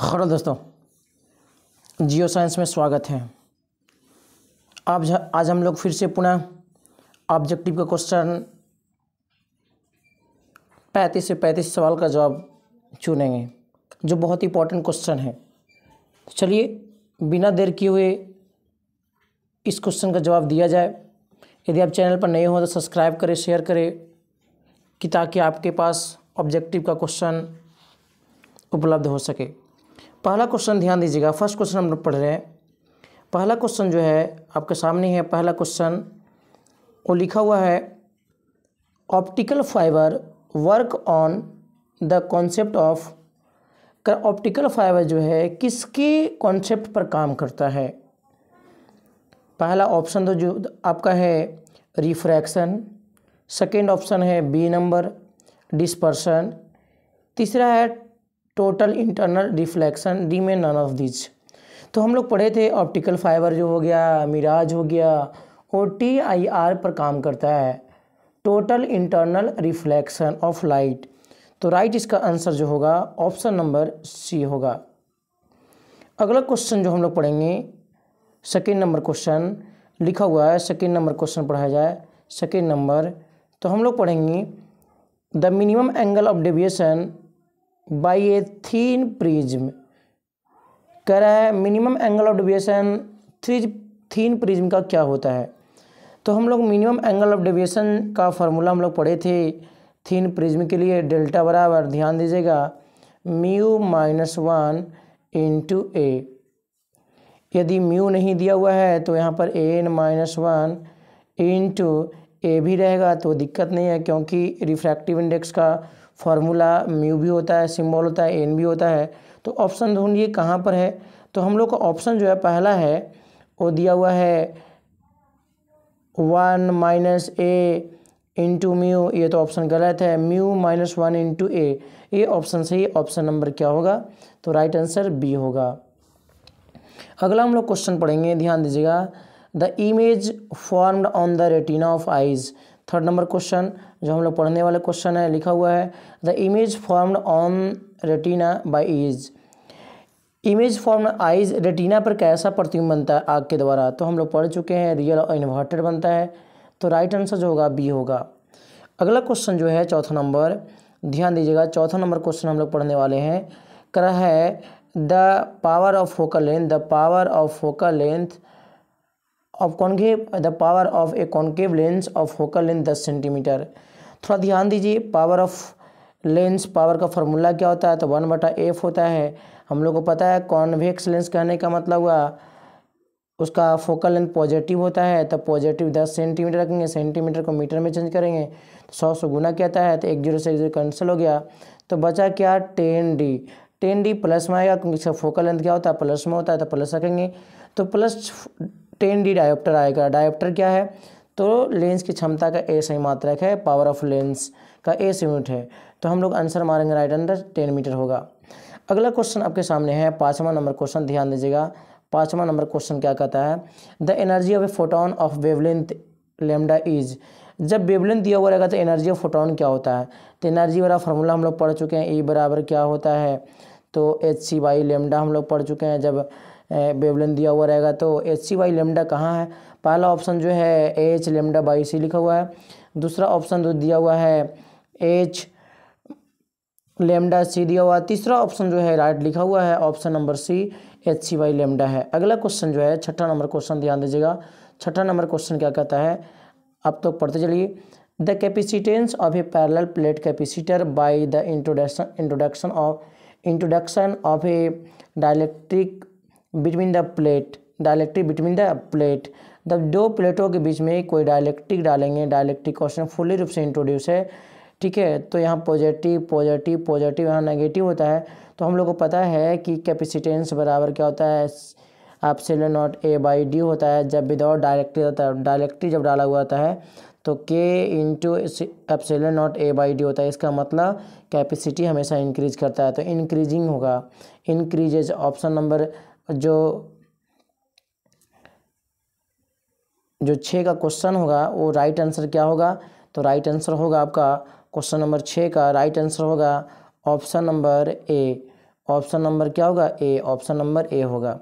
खबर दोस्तों geo science में स्वागत है आज आज हम लोग फिर से पुनः ऑब्जेक्टिव का क्वेश्चन पैंतीस से पैंतीस सवाल का जवाब चुनेंगे जो बहुत इंपॉर्टेंट क्वेश्चन है चलिए बिना देर किए हुए इस क्वेश्चन का जवाब दिया जाए यदि आप चैनल पर नए हो तो सब्सक्राइब करें शेयर करें कि ताकि आपके पास ऑब्जेक्टिव का क्वेश्चन उपलब्ध हो सके पहला क्वेश्चन ध्यान दीजिएगा फर्स्ट क्वेश्चन हम लोग पढ़ रहे हैं पहला क्वेश्चन जो है आपके सामने है पहला क्वेश्चन वो लिखा हुआ है optical fibre work on the concept of optical fibre जो है किसके कॉन्सेप्ट पर काम करता है पहला ऑप्शन तो जो आपका है रिफ्रैक्शन सेकेंड ऑप्शन है बी नंबर डिस्पर्सन तीसरा है टोटल इंटरनल रिफ्लेक्शन डी में नन ऑफ दिज तो हम लोग पढ़े थे ऑप्टिकल फाइबर जो हो गया मिराज हो गया ओ टी आई आर पर काम करता है total internal reflection of light तो राइट इसका आंसर जो होगा ऑप्शन नंबर सी होगा अगला क्वेश्चन जो हम लोग पढ़ेंगे सेकेंड नंबर क्वेश्चन लिखा हुआ है सेकेंड नंबर क्वेश्चन पढ़ाया जाए सेकेंड नंबर तो हम लोग पढ़ेंगे the minimum angle of deviation by a thin prism कह रहा है minimum angle of deviation three thin prism का क्या होता है तो हम लोग मिनिमम एंगल ऑफ डेविएशन का फार्मूला हम लोग पढ़े थे थीन प्रिज्म के लिए डेल्टा बराबर ध्यान दीजिएगा mu minus one into A यदि म्यू नहीं दिया हुआ है तो यहाँ पर N minus one into A भी रहेगा तो दिक्कत नहीं है क्योंकि रिफ्रैक्टिव इंडेक्स का फॉर्मूला म्यू भी होता है सिम्बॉल होता है एन भी होता है तो ऑप्शन ढूंढिए कहाँ पर है तो हम लोग का ऑप्शन जो है पहला है वो दिया हुआ है one minus A into mu ये तो ऑप्शन गलत है mu minus one into A ये ऑप्शन सही ऑप्शन नंबर क्या होगा तो राइट आंसर बी होगा अगला हम लोग क्वेश्चन पढ़ेंगे ध्यान दीजिएगा the image formed on the retina of eyes third number question जो हम लोग पढ़ने वाले क्वेश्चन है लिखा हुआ है the image formed on retina by eyes image form eyes retina पर कैसा प्रतिबिंब बनता है आग के द्वारा तो हम लोग पढ़ चुके हैं रियल और इन्वर्टेड बनता है तो राइट आंसर जो होगा बी होगा अगला क्वेश्चन जो है चौथा नंबर ध्यान दीजिएगा चौथा नंबर क्वेश्चन हम लोग पढ़ने वाले हैं करा है the power of focal length the power of focal length of concave the power of a concave lens of focal length दस सेंटीमीटर थोड़ा ध्यान दीजिए पावर ऑफ लेंस पावर का फॉर्मूला क्या होता है तो वन बटा एफ होता है हम लोग को पता है कॉन्वेक्स लेंस कहने का मतलब हुआ उसका फोकल लेंथ पॉजिटिव होता है तो पॉजिटिव दस सेंटीमीटर रखेंगे सेंटीमीटर को मीटर में चेंज करेंगे तो सौ सौ गुना कहता है तो एक जीरो से एक जीरो कैंसिल हो गया तो बचा क्या ten D ten D plus में आएगा क्योंकि इसका फोकल लेंथ क्या होता है प्लस में होता है तो प्लस रखेंगे तो प्लस टेन डी डायोप्टर आएगा डायोप्टर क्या है तो लेंस की क्षमता का ए सही मात्रक है पावर ऑफ लेंस का ए यूनिट है तो हम लोग आंसर मारेंगे राइट अंडर टेन मीटर होगा अगला क्वेश्चन आपके सामने है पाँचवा नंबर क्वेश्चन ध्यान दीजिएगा पाँचवा नंबर क्वेश्चन क्या कहता है the energy of a photon of wavelength lambda is जब वेवलेंथ दिया हुआ रहेगा तो एनर्जी ऑफ फोटोन क्या होता है तो एनर्जी वाला फार्मूला हम लोग पढ़ चुके हैं ई बराबर क्या होता है तो एच सी बाई लेमडा हम लोग पढ़ चुके हैं जब वेवलेंथ दिया हुआ रहेगा तो एच सी वाई लेमडा कहाँ है पहला ऑप्शन जो है एच लेमडा बाई सी लिखा हुआ है दूसरा ऑप्शन जो दिया हुआ है एच लेमडा सी दिया हुआ है तीसरा ऑप्शन जो है राइट लिखा हुआ है option number C H C by lambda है अगला क्वेश्चन जो है छठा नंबर क्वेश्चन ध्यान दीजिएगा छठा नंबर क्वेश्चन क्या कहता है अब तो पढ़ते चलिए the capacitance of a parallel plate capacitor by the introduction introduction of introduction of a dielectric between the plate dielectric between the plate जब दो प्लेटों के बीच में कोई डायलेक्ट्रिक डालेंगे डायलेक्ट्रिक क्वेश्चन फुली रूप से इंट्रोड्यूस है ठीक है तो यहाँ पॉजिटिव पॉजिटिव पॉजिटिव यहाँ नेगेटिव होता है तो हम लोग को पता है कि कैपेसिटेंस बराबर क्या होता है epsilon naught A by D होता है जब विदाउट डायरेक्टिव होता है डायरेक्टिव जब डाला हुआ होता है तो K into epsilon naught A by D होता है इसका मतलब कैपेसिटी हमेशा इंक्रीज करता है तो इंक्रीजिंग होगा इंक्रीजेज ऑप्शन नंबर जो जो छः का क्वेश्चन होगा वो राइट आंसर क्या होगा तो राइट आंसर होगा आपका क्वेश्चन नंबर छः का राइट आंसर होगा option number A option number क्या होगा ए ऑप्शन नंबर ए होगा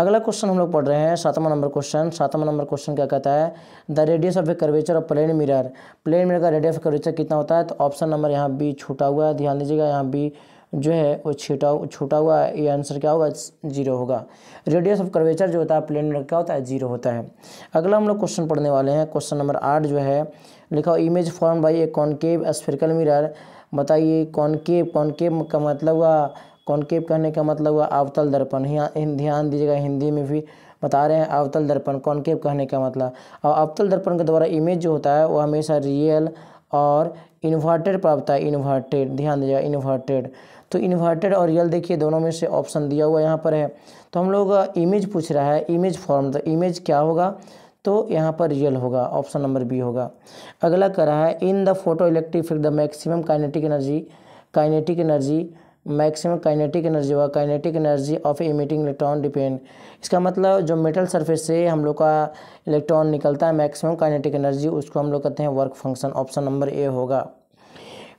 अगला क्वेश्चन हम लोग पढ़ रहे हैं सातवां नंबर क्वेश्चन सातवां नंबर क्वेश्चन क्या कहता है the radius of a curvature of plane mirror plane mirror का रेडियस ऑफ कर्वेचर कितना होता है तो ऑप्शन नंबर यहाँ बी छूटा हुआ है ध्यान दीजिएगा यहाँ बी जो है वो छोटा छूटा हुआ ये आंसर क्या होगा जीरो होगा रेडियस ऑफ कर्वेचर जो होता है प्लेन में क्या होता है जीरो होता है अगला हम लोग क्वेश्चन पढ़ने वाले हैं क्वेश्चन नंबर आठ जो है लिखा image form by a concave spherical mirror बताइए कॉनकेव कॉनकेव का मतलब हुआ कॉनकेव कहने का मतलब हुआ अवतल दर्पण ध्यान दीजिएगा हिंदी में भी बता रहे हैं अवतल दर्पण कॉनकेव कहने का मतलब और अवतल दर्पण के द्वारा इमेज जो होता है वो हमेशा रियल और इन्वर्टेड प्राप्त है इन्वर्टेड ध्यान दीजिएगा इन्वर्टेड तो इन्वर्टेड और रियल देखिए दोनों में से ऑप्शन दिया हुआ यहाँ पर है तो हम लोग इमेज पूछ रहा है इमेज फॉर्म तो इमेज क्या होगा तो यहाँ पर रियल होगा ऑप्शन नंबर बी होगा अगला कह रहा है इन द फोटो इलेक्ट्रिक फिर the maximum kinetic energy kinetic energy maximum kinetic energy होगा kinetic energy of emitting electron depend इसका मतलब जो मेटल सरफेस से हम लोग का इलेक्ट्रॉन निकलता है मैक्सिमम काइनेटिक एनर्जी उसको हम लोग कहते हैं work function option number A होगा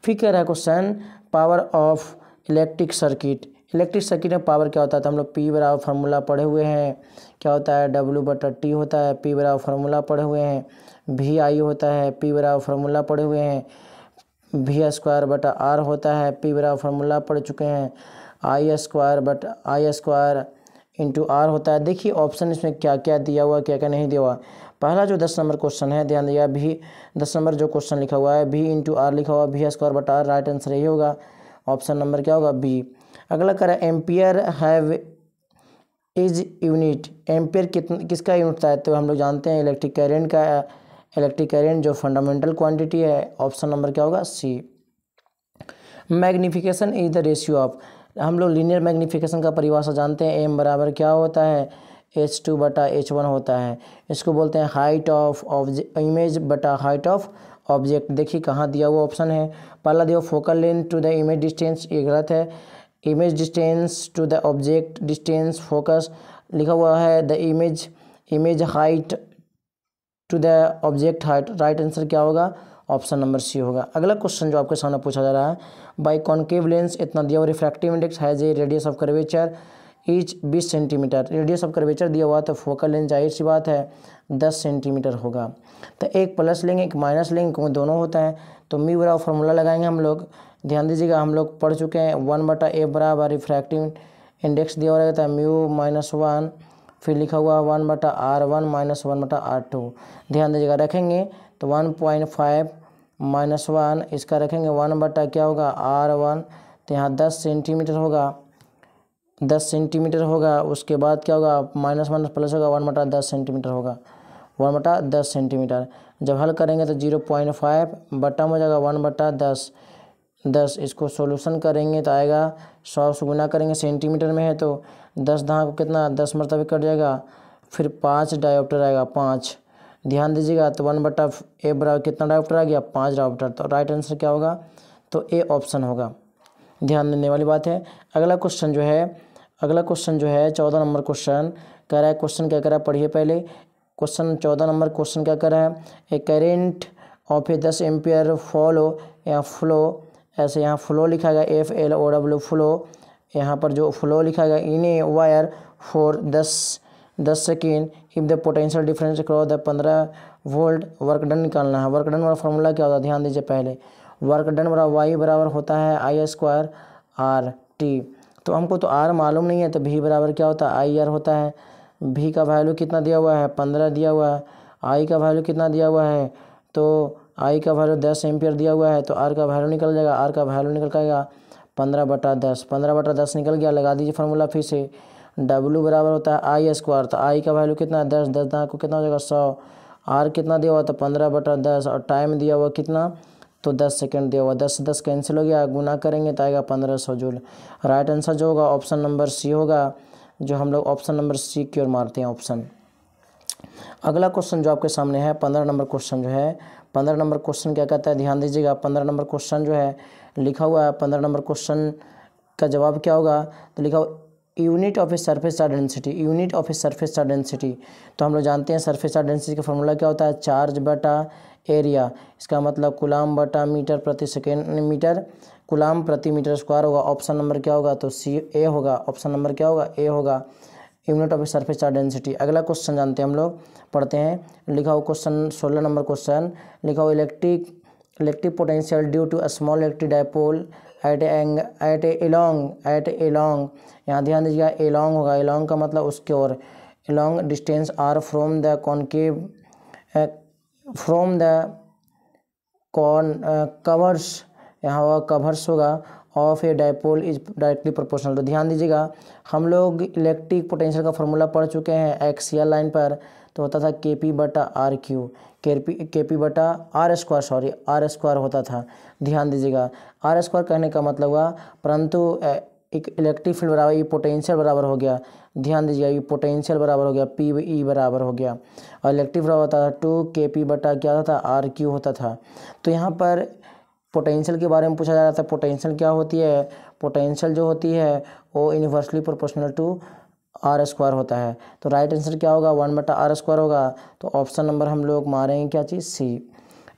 फिर कह रहा है question power of electric circuit electric circuit में पावर क्या होता है तो हम लोग पी बराबर फार्मूला पढ़े हुए हैं क्या होता है डब्लू बटा टी होता है पी बराबर फार्मूला पढ़े हुए हैं भी आई होता है पी बराबर फार्मूला पढ़े हुए हैं भी स्क्वायर बटा आर होता है पी बराबर फार्मूला पढ़ चुके हैं I square but I square into R होता है देखिए ऑप्शन इसमें क्या क्या दिया हुआ क्या क्या नहीं दिया हुआ पहला जो दस नंबर क्वेश्चन है ध्यान दिया भी दस नंबर जो क्वेश्चन लिखा हुआ है भी इंटू आर लिखा हुआ भी square but R right answer यही होगा ऑप्शन नंबर क्या होगा बी अगला कह रहा है ampere have is unit ampere कितना किसका यूनिट था तो हम लोग जानते हैं इलेक्ट्रिक करेंट का इलेक्ट्रिक करेंट जो फंडामेंटल क्वांटिटी है ऑप्शन नंबर क्या होगा C magnification is the ratio of हम लोग लीनियर मैग्निफिकेशन का परिभाषा जानते हैं एम बराबर क्या होता है एच टू बटा एच वन होता है इसको बोलते हैं हाइट ऑफ ऑफ इमेज बटा हाइट ऑफ ऑब्जेक्ट देखिए कहाँ दिया हुआ ऑप्शन है पहला दिया focal length to the image distance ये गलत है image distance to the object distance focus लिखा हुआ है the image image height to the object height right answer क्या होगा ऑप्शन नंबर सी होगा अगला क्वेश्चन जो आपके सामने पूछा जा रहा है बाई कॉन्केव लेंस इतना दिया हुआ refractive index has a radius of curvature each 20 centimetre radius of curvature दिया हुआ तो फोकल लेंथ जाहिर सी बात है 10 सेंटीमीटर होगा तो एक प्लस लेंगे एक माइनस लेंगे क्योंकि दोनों होता है तो मी बरा फॉर्मूला लगाएंगे हम लोग ध्यान दीजिएगा हम लोग पढ़ चुके हैं वन बटा ए बराबर रिफ्रैक्टिव इंडेक्स दिया हुआ रहता है म्यू माइनस वन फिर लिखा हुआ वन बटा आर वन माइनस वन बटा आर टू ध्यान दीजिएगा रखेंगे तो one point five minus one इसका रखेंगे वन बटा क्या होगा आर वन तो यहाँ दस सेंटीमीटर होगा दस सेंटीमीटर होगा उसके बाद क्या होगा माइनस माइनस प्लस होगा वन बटा दस सेंटीमीटर होगा वन बटा दस सेंटीमीटर जब हल करेंगे तो जीरो पॉइंट फाइव बटा हो जाएगा वन बटा दस दस इसको सॉल्यूशन करेंगे तो आएगा सौ से गुना करेंगे सेंटीमीटर में है तो दस दहा को कितना दस मरतबे कट जाएगा फिर पाँच डायोप्टर आएगा पाँच ध्यान दीजिएगा तो वन बटा ए बराबर कितना डायोप्टर आ गया पाँच डायोप्टर तो राइट आंसर क्या होगा तो ए ऑप्शन होगा ध्यान देने वाली बात है अगला क्वेश्चन जो है अगला क्वेश्चन जो है चौदह नंबर क्वेश्चन कह रहा है क्वेश्चन क्या कर रहा है पढ़िए पहले क्वेश्चन चौदह नंबर क्वेश्चन क्या कर रहा है ए करेंट ऑफ ए दस एम्पियर फॉलो या फ्लो ऐसे यहाँ फ्लो लिखा गया F L O W flow यहाँ पर जो फ्लो लिखा गया इन ए वायर फोर दस दस second if the potential difference cross the पंद्रह वोल्ट वर्क डन निकालना है वर्क डन वाला फॉर्मूला क्या होता है ध्यान दीजिए पहले वर्क डन वाला वाई बराबर होता है आई स्क्वायर आर टी तो हमको तो आर मालूम नहीं है तो भी बराबर क्या होता है आई आर होता है भी का वैल्यू कितना दिया हुआ है पंद्रह दिया हुआ है आई का वैल्यू कितना दिया हुआ है तो आई का वैल्यू दस एम्पियर दिया हुआ है तो आर का वैल्यू निकल जाएगा आर का वैल्यू निकल जाएगा पंद्रह बटा दस पंद्रह बटा दस निकल गया लगा दीजिए फार्मूला फिर से डब्ल्यू बराबर होता है आई स्क्वायर तो आई का वैल्यू कितना है दस दस दाँ को कितना हो जाएगा सौ आर कितना दिया हुआ तो पंद्रह बटा दस और टाइम दिया हुआ कितना तो 10 सेकंड दिया हुआ 10 से 10 कैंसिल हो गया गुना करेंगे तो आएगा 1500 जूल राइट आंसर जो होगा ऑप्शन नंबर सी होगा जो हम लोग ऑप्शन नंबर सी की ओर मारते हैं ऑप्शन अगला क्वेश्चन जो आपके सामने है पंद्रह नंबर क्वेश्चन जो है पंद्रह नंबर क्वेश्चन क्या कहता है ध्यान दीजिएगा पंद्रह नंबर क्वेश्चन जो है लिखा हुआ है पंद्रह नंबर क्वेश्चन का जवाब क्या होगा तो लिखा हुआ unit of a surface R density unit of a surface R density तो हम लोग जानते हैं सरफेस आर डेंसिटी का फॉर्मूला क्या होता है चार्ज बटा एरिया इसका मतलब गुलाम बटा मीटर प्रति सेकेंड मीटर गुलाम प्रति मीटर स्क्वायर होगा ऑप्शन नंबर क्या होगा तो सी ए होगा ऑप्शन नंबर क्या होगा ए होगा unit of a surface charge density अगला क्वेश्चन जानते हैं हम लोग पढ़ते हैं लिखा हुआ क्वेश्चन सोलह नंबर क्वेश्चन लिखा हुआ electric electric potential due to a small electric dipole at एंग एट एलोंग एट एलोंग यहाँ ध्यान दीजिएगा एलोंग होगा एलोंग का मतलब उसके ओर along distance R from the concave from the कॉन कवर्स यहाँ होगा कवर्स होगा of a dipole is directly proportional तो ध्यान दीजिएगा हम लोग इलेक्ट्रिक पोटेंशियल का फॉर्मूला पढ़ चुके हैं एक्सियल लाइन पर तो होता था के पी बटा R Q K P K P बटा R square sorry R square होता था ध्यान दीजिएगा आर स्क्वायर कहने का मतलब हुआ परंतु एक इलेक्ट्रिक फील्ड बराबर ये पोटेंशियल बराबर हो गया ध्यान दीजिएगा ये पोटेंशियल बराबर हो गया पी ई बराबर हो गया और इलेक्ट्रिक बराबर होता था टू के पी बटा क्या होता था आर क्यू होता था तो यहाँ पर पोटेंशियल के बारे में पूछा जा रहा था पोटेंशियल क्या होती है पोटेंशियल जो होती है वो universally proportional to R square होता है तो राइट आंसर क्या होगा वन बटा आर स्क्वायर होगा तो ऑप्शन नंबर हम लोग मारेंगे क्या चीज़ सी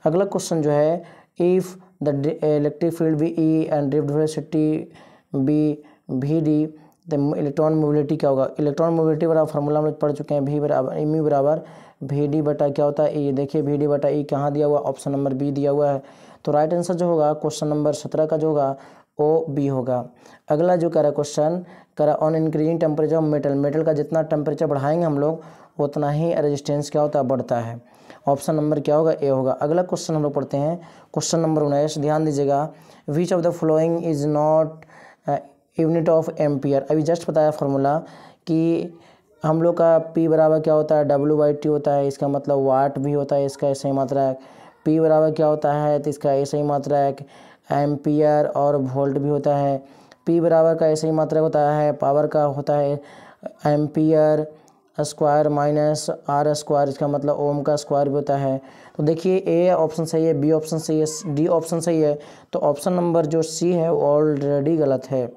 अगला क्वेश्चन जो है if the electric field be E and drift velocity be भी डी द इलेक्ट्रॉन मोबिलिटी क्या होगा इलेक्ट्रॉन मोबिलिटी बराबर फार्मूला हम लोग पढ़ चुके हैं भी बराबर एम e यू बराबर भी डी बटा क्या होता है ई e। देखिए भी डी बटा ई e कहाँ दिया हुआ ऑप्शन नंबर बी दिया हुआ है तो राइट आंसर जो होगा क्वेश्चन नंबर सत्रह का जो होगा ओ बी होगा अगला जो कह रहा है क्वेश्चन करा on increasing temperature of metal metal का जितना टेम्परेचर बढ़ाएंगे हम लोग उतना ही रेजिस्टेंस क्या होता है बढ़ता है ऑप्शन नंबर क्या होगा ए होगा अगला क्वेश्चन हम लोग पढ़ते हैं क्वेश्चन नंबर उन्नीस ध्यान दीजिएगा which of the flowing is not unit of ampere अभी जस्ट बताया फार्मूला कि हम लोग का पी बराबर क्या होता है डब्ल्यू बाई टी होता है इसका मतलब वाट भी होता है इसका ऐसे ही मात्रा है पी बराबर क्या होता है तो इसका ऐसे ही मात्रा है एम्पियर और वोल्ट भी होता है पी बराबर का ऐसे ही मात्रा होता है पावर का होता है ampere square minus R square इसका मतलब ओम का स्क्वायर भी होता है तो देखिए ए ऑप्शन सही है बी ऑप्शन सही है डी ऑप्शन सही है तो ऑप्शन नंबर जो सी है वो ऑलरेडी गलत है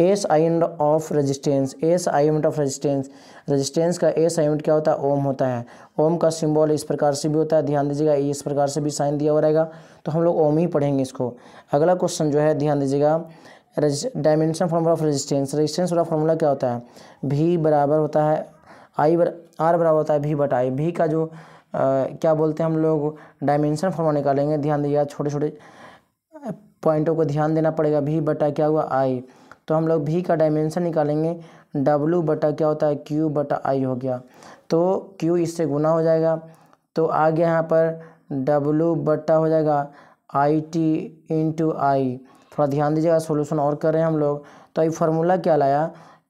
एस आइंड ऑफ रेजिस्टेंस एस आइमेंट ऑफ रेजिस्टेंस रेजिस्टेंस का एस आइमेंट क्या होता है ओम होता है ओम का सिंबल इस प्रकार से भी होता है ध्यान दीजिएगा इस प्रकार से भी साइन दिया हुआ रहेगा तो हम लोग ओम ही पढ़ेंगे इसको अगला क्वेश्चन जो है ध्यान दीजिएगा dimension formula of resistance resistance वाला फार्मूला क्या होता है भी बराबर होता है आई बर, आर बराबर होता है भी बट आई भी का जो आ, क्या बोलते हैं हम लोग डायमेंशन फार्मूला निकालेंगे ध्यान दिया छोटे छोटे पॉइंटों को ध्यान देना पड़ेगा भी बटा क्या हुआ आई तो हम लोग भी का डायमेंशन निकालेंगे डब्लू बटा क्या होता है क्यू बटा आई हो गया तो क्यू इससे गुना हो जाएगा तो आ गया यहाँ पर डब्लू बटा हो जाएगा आई टी इंटू आई थोड़ा ध्यान दीजिएगा सोल्यूशन और कर रहे हैं हम लोग तो अभी फार्मूला क्या लाया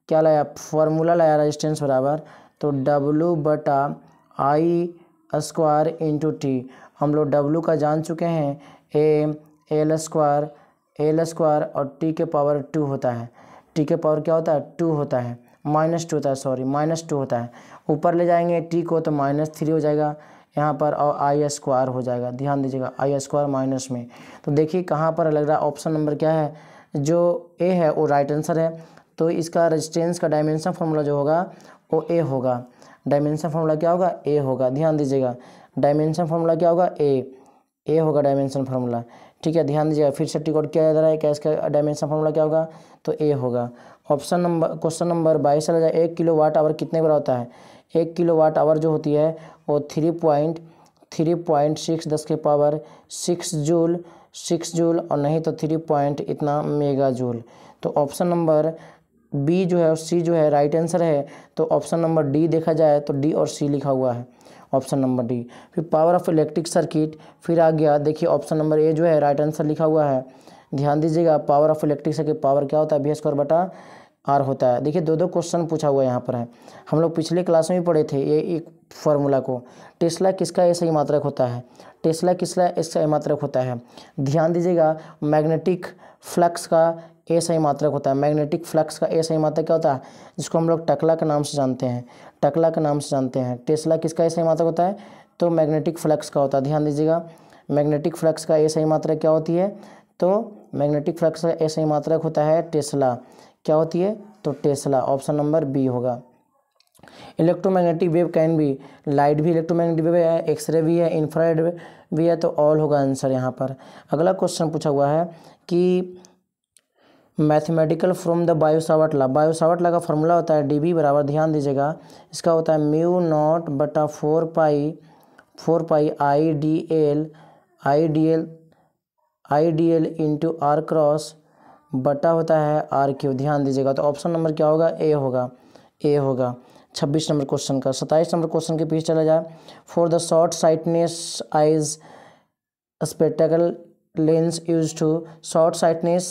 क्या लाया फार्मूला लाया रजिस्टेंस बराबर तो डब्लू बटा आई स्क्वायर इंटू टी हम लोग डब्लू का जान चुके हैं A L square L square और टी के पावर टू होता है टी के पावर क्या होता है टू होता है माइनस टू होता है सॉरी माइनस टू होता है ऊपर ले जाएंगे टी को तो माइनस थ्री हो जाएगा यहाँ पर और आई स्क्वायर हो जाएगा ध्यान दीजिएगा आई स्क्वायर माइनस में तो देखिए कहाँ पर लग रहा है ऑप्शन नंबर क्या है जो ए है वो राइट आंसर है तो इसका रजिस्टेंस का डायमेंशन फार्मूला जो होगा वो ए होगा डायमेंशन फार्मूला क्या होगा ए होगा ध्यान दीजिएगा डायमेंशन फार्मूला क्या होगा ए ए होगा डायमेंशन फार्मूला ठीक है ध्यान दीजिएगा फिर से टिकॉट किया जा रहा है क्या इसका डायमेंशन फार्मूला क्या होगा तो ए होगा ऑप्शन नंबर क्वेश्चन नंबर बाईस चला जाए एक किलो वाट आवर कितने बड़ा होता है एक किलो वाट आवर जो होती है वो three point three point six दस के power six joule six joule और नहीं तो थ्री पॉइंट इतना मेगा जूल तो ऑप्शन नंबर बी जो है और सी जो है राइट आंसर है तो ऑप्शन नंबर डी देखा जाए तो डी और सी लिखा हुआ है ऑप्शन नंबर डी फिर पावर ऑफ इलेक्ट्रिक सर्किट फिर आ गया देखिए ऑप्शन नंबर ए जो है राइट आंसर लिखा हुआ है ध्यान दीजिएगा power of electric circuit power क्या होता है बी स्क्वायर बटा आर होता है देखिए दो दो क्वेश्चन पूछा हुआ यहाँ पर है हम लोग पिछले क्लास में भी पढ़े थे ये एक फार्मूला को टेस्ला किसका ऐसा मात्रक होता है टेस्ला किसका ऐसा मात्रक होता है ध्यान दीजिएगा मैग्नेटिक फ्लक्स का ऐसा सही मात्रक होता है मैग्नेटिक फ्लक्स का ऐसा सही मात्रक क्या होता है जिसको हम लोग टकला के नाम से जानते हैं टकला के नाम से जानते हैं टेस्ला किसका ऐसा ही मात्रक होता है तो मैग्नेटिक फ्लक्स का होता है ध्यान दीजिएगा मैग्नेटिक फ्लक्स का ऐसा सही मात्रा क्या होती है तो मैग्नेटिक फ्लक्स का ऐसा ही मात्रक होता है टेस्ला क्या होती है तो टेस्ला ऑप्शन नंबर बी होगा इलेक्ट्रोमैग्नेटिक वेव कैन भी लाइट भी इलेक्ट्रोमैग्नेटिक वेव है एक्सरे भी है इंफ्राइड भी है तो ऑल होगा आंसर यहाँ पर अगला क्वेश्चन पूछा हुआ है कि मैथमेटिकल फ्रॉम द बायो सावट ला बायो सावट ला का फॉर्मूला होता है डी बी बराबर ध्यान दीजिएगा इसका होता है म्यू नॉट बटा four pi four pi I D L I D L I D L into R cross बटा होता है आर क्यू ध्यान दीजिएगा तो ऑप्शन नंबर क्या होगा ए होगा ए होगा छब्बीस नंबर क्वेश्चन का सत्ताईस नंबर क्वेश्चन के पीछे चला जाए for the short sightedness eyes spectacle lens use to short sightedness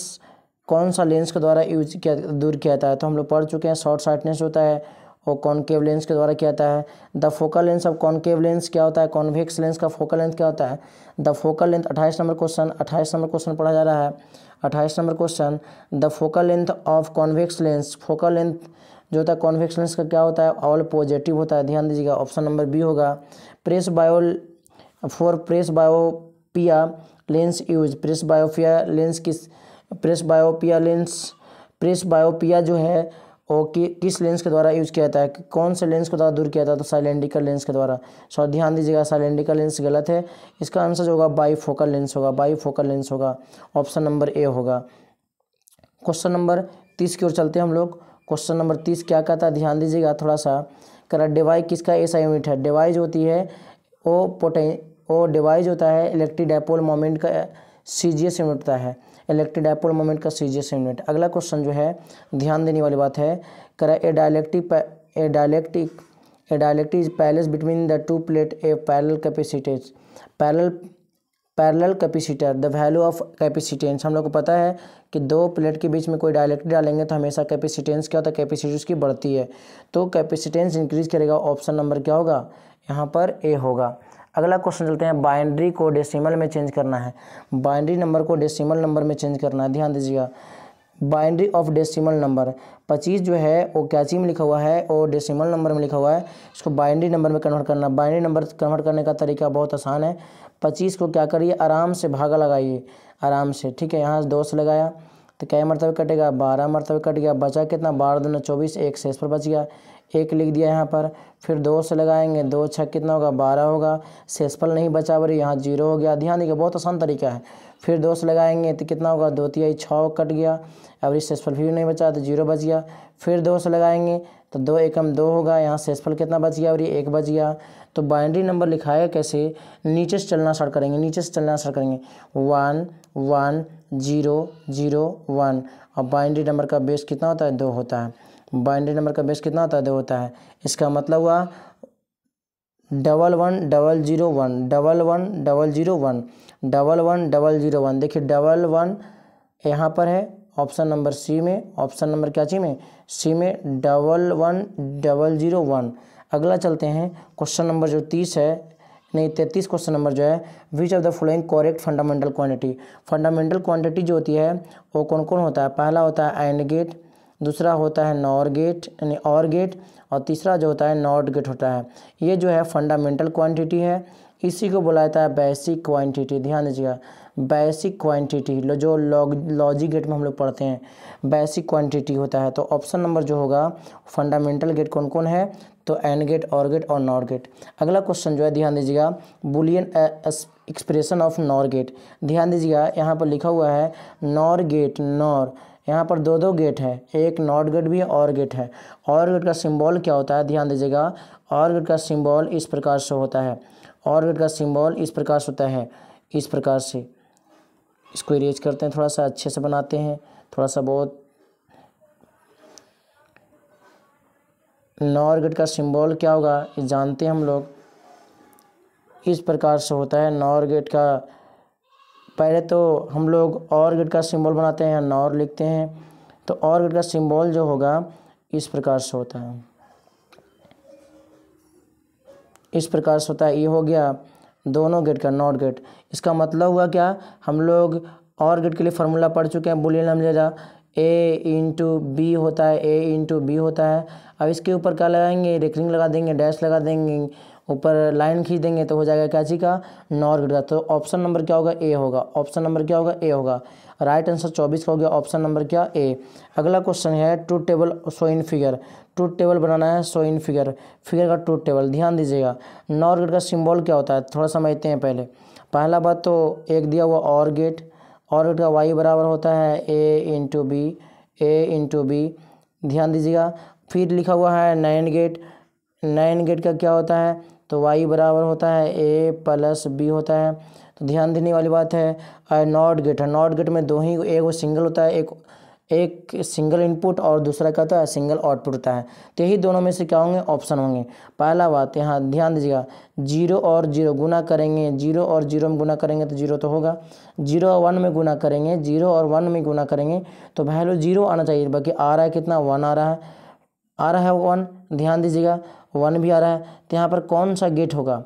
कौन सा लेंस के द्वारा यूज किया दूर किया जाता है तो हम लोग पढ़ चुके हैं शॉर्ट साइटनेस होता है और कॉन्केव लेंस के द्वारा किया जाता है the focal lens of concave lens क्या होता है कॉन्वेक्स लेंस का फोकल लेंथ क्या होता है द फोकल लेंथ अट्ठाईस नंबर क्वेश्चन अट्ठाईस नंबर क्वेश्चन पढ़ा जा रहा है अट्ठाईस number question the focal length of convex lens focal length जो होता है कॉन्वेक्स लेंस का क्या होता है ऑल पॉजिटिव होता है ध्यान दीजिएगा ऑप्शन नंबर बी होगा presbyopia for presbyopia lens use presbyopia lens किस presbyopia lens presbyopia जो है और कि किस लेंस के द्वारा यूज़ किया जाता है कौन से लेंस को द्वारा दूर किया जाता है तो साइलेंडिकल लेंस के द्वारा सो ध्यान दीजिएगा साइलेंडिकल लेंस गलत है इसका आंसर जो होगा बाई फोकल लेंस होगा बाई फोकल लेंस होगा ऑप्शन नंबर ए होगा क्वेश्चन नंबर तीस की ओर चलते हैं हम लोग क्वेश्चन नंबर तीस क्या कहता है ध्यान दीजिएगा थोड़ा सा करा डिवाई किसका ऐसा यूनिट है डिवाइस होती है ओ पोटें ओ डिवाइस होता है इलेक्ट्रिक डायपोल मोमेंट का सी जी एस यूनिट होता है इलेक्ट्रिक डायपोल मोमेंट का सीजीएस यूनिट अगला क्वेश्चन जो है ध्यान देने वाली बात है करा a dielectric a dielectric a dielectric placed between the two plate a parallel capacitance parallel parallel capacitor the value of capacitance हम लोग को पता है कि दो प्लेट के बीच में कोई डायलेक्ट्रिक डालेंगे तो हमेशा कैपेसिटेंस क्या होता है कैपेसिटी उसकी बढ़ती है तो कैपेसिटेंस इंक्रीज करेगा ऑप्शन नंबर क्या होगा यहाँ पर ए होगा अगला क्वेश्चन चलते हैं बाइंड्री को डेसिमल में चेंज करना है बाइंड्री नंबर को डेसिमल नंबर में चेंज करना है ध्यान दीजिएगा बाइंड्री ऑफ डेसिमल नंबर पच्चीस जो है वो कैची में लिखा हुआ है और डेसिमल नंबर में लिखा हुआ है इसको बाइंड्री नंबर में कन्वर्ट करना बाइंड्री नंबर कन्वर्ट करने का तरीका बहुत आसान है पच्चीस को क्या करिए आराम से भागा लगाइए आराम से ठीक है यहाँ दो से लगाया तो क्या मरतबे कटेगा बारह मरतबे कट गया बचा कितना बारह दोनों चौबीस एक से इस पर बच गया एक लिख दिया यहाँ पर फिर दो से लगाएंगे दो छः कितना होगा बारह होगा शेषफल नहीं बचा बरी यहाँ जीरो हो गया ध्यान देखिए बहुत आसान तरीका है फिर दो से लगाएंगे तो कितना होगा दो तिहाई छः कट गया अवरी शेषफल फिर नहीं बचा तो जीरो बच गया फिर दो से लगाएंगे तो दो एकम दो होगा यहाँ शेषफल कितना बच गया और ये एक बच गया तो बाइंड्री नंबर लिखाएगा कैसे नीचे से चलना स्टार्ट करेंगे नीचे से चलना स्टार्ट करेंगे one one zero zero one और बाइंड्री नंबर का बेस कितना होता है दो होता है बाइंड्री नंबर का बेस कितना होता है दो होता है इसका मतलब हुआ double one double zero one double one double zero one double one double zero one देखिए डबल वन यहाँ पर है ऑप्शन नंबर सी में ऑप्शन नंबर क्या चीज में सी में double one double zero one अगला चलते हैं क्वेश्चन नंबर जो तीस है नहीं तैतीस क्वेश्चन नंबर जो है which of the following correct fundamental quantity fundamental quantity जो होती है वो कौन कौन होता है पहला होता है एंड गेट दूसरा होता है नॉर गेट यानी और गेट और तीसरा जो होता है नॉट गेट होता है ये जो है फंडामेंटल क्वांटिटी है इसी को बोला जाता है बेसिक क्वांटिटी ध्यान दीजिएगा बेसिक क्वांटिटी जो लॉजिक गेट में हम लोग पढ़ते हैं बेसिक क्वांटिटी होता है तो ऑप्शन नंबर जो होगा फंडामेंटल गेट कौन कौन है तो एंड गेट और गेट और नॉर गेट अगला क्वेश्चन जो है ध्यान दीजिएगा Boolean expression of nor gate ध्यान दीजिएगा यहाँ पर लिखा हुआ है नॉर गेट नॉर यहाँ पर दो दो गेट है एक नॉट गेट भी है और गेट है और गेट का सिंबल क्या होता है ध्यान दीजिएगा और गेट का सिंबल इस प्रकार से होता है और गेट का सिंबल इस प्रकार से होता है इस प्रकार से इसको इरेज करते हैं थोड़ा सा अच्छे से बनाते हैं थोड़ा सा बहुत नॉर गेट का सिंबल क्या होगा जानते हैं हम लोग इस प्रकार से होता है नॉर गेट का पहले तो हम लोग और गेट का सिंबल बनाते हैं या नॉर लिखते हैं तो और गेट का सिंबल जो होगा इस प्रकार से होता है इस प्रकार से होता है ये हो गया दोनों गेट का नॉट गेट इसका मतलब हुआ क्या हम लोग और गेट के लिए फार्मूला पढ़ चुके हैं बुलियन जा ए इंटू बी होता है ए इंटू बी होता है अब इसके ऊपर क्या लगाएंगे रेकरिंग लगा देंगे डैश लगा देंगे ऊपर लाइन खींच देंगे तो हो जाएगा क्या जी का नॉर्थ का तो ऑप्शन नंबर क्या होगा ए होगा ऑप्शन नंबर क्या होगा ए होगा राइट आंसर चौबीस का हो गया ऑप्शन नंबर क्या ए अगला क्वेश्चन है two table so in figure two table बनाना है सो इन फिगर फिगर का टू टेबल ध्यान दीजिएगा नॉर्थ का सिम्बॉल क्या होता है थोड़ा समझते हैं पहले पहला बात तो एक दिया हुआ और गेट और गेट का वाई बराबर होता है A into B A into B ध्यान दीजिएगा फिर लिखा हुआ है नाइन गेट नाइन गेट का क्या होता है तो वाई बराबर होता है ए प्लस बी होता है तो ध्यान देने वाली बात है आई नॉट गेट है नॉट गेट में दो ही एक वो सिंगल होता है एक एक सिंगल इनपुट और दूसरा क्या होता है सिंगल आउटपुट होता है तो यही दोनों में से क्या होंगे ऑप्शन होंगे पहला बात यहाँ ध्यान दीजिएगा जीरो और जीरो गुना करेंगे जीरो और जीरो में गुना करेंगे तो जीरो तो होगा जीरो और वन में गुना करेंगे जीरो और वन में गुना करेंगे तो वैल्यू जीरो आना चाहिए बाकी आ रहा है कितना वन आ रहा है आ रहा है वन ध्यान दीजिएगा वन भी आ रहा है तो यहाँ पर कौन सा गेट होगा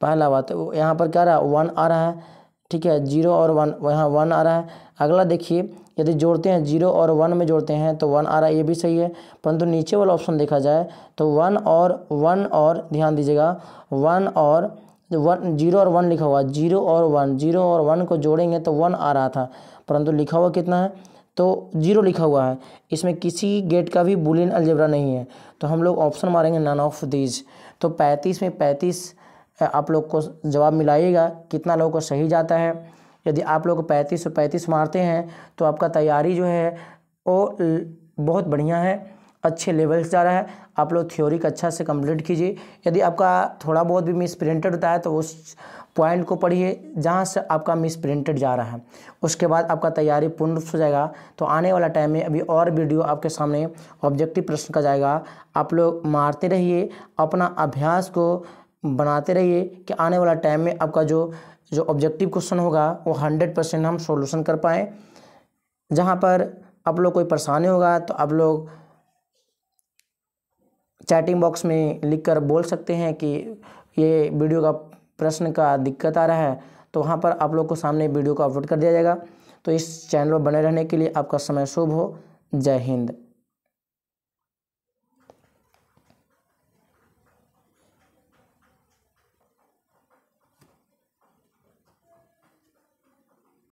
पहला बात यहाँ पर क्या रहा है वन आ रहा है ठीक है जीरो और वन यहाँ वन आ रहा है अगला देखिए यदि जोड़ते हैं जीरो और वन में जोड़ते हैं तो वन आ रहा है ये भी सही है परंतु नीचे वाला ऑप्शन देखा जाए तो वन और वन और ध्यान दीजिएगा वन और वन जीरो और वन लिखा हुआ जीरो और वन जीरो और वन को जोड़ेंगे तो वन आ रहा था परंतु लिखा हुआ कितना है तो जीरो लिखा हुआ है इसमें किसी गेट का भी बुलिन अलजबरा नहीं है तो हम लोग ऑप्शन मारेंगे नन ऑफ दीज तो पैंतीस में पैंतीस आप लोग को जवाब मिलाइएगा कितना लोगों को सही जाता है यदि आप लोग पैंतीस सौ पैंतीस मारते हैं तो आपका तैयारी जो है वो बहुत बढ़िया है अच्छे लेवल से जा रहा है आप लोग थ्योरी का अच्छा से कंप्लीट कीजिए यदि आपका थोड़ा बहुत भी मिस प्रिंटेड होता है तो उस पॉइंट को पढ़िए जहाँ से आपका मिस प्रिंटेड जा रहा है उसके बाद आपका तैयारी पूर्ण रूप से जाएगा तो आने वाला टाइम में अभी और वीडियो आपके सामने ऑब्जेक्टिव प्रश्न का जाएगा आप लोग मारते रहिए अपना अभ्यास को बनाते रहिए कि आने वाला टाइम में आपका जो जो ऑब्जेक्टिव क्वेश्चन होगा वो हंड्रेड परसेंट हम सोल्यूशन कर पाएँ जहाँ पर आप लोग कोई परेशानी होगा तो आप लोग चैटिंग बॉक्स में लिखकर बोल सकते हैं कि ये वीडियो का प्रश्न का दिक्कत आ रहा है तो वहाँ पर आप लोग को सामने वीडियो को अपलोड कर दिया जाएगा तो इस चैनल पर बने रहने के लिए आपका समय शुभ हो जय हिंद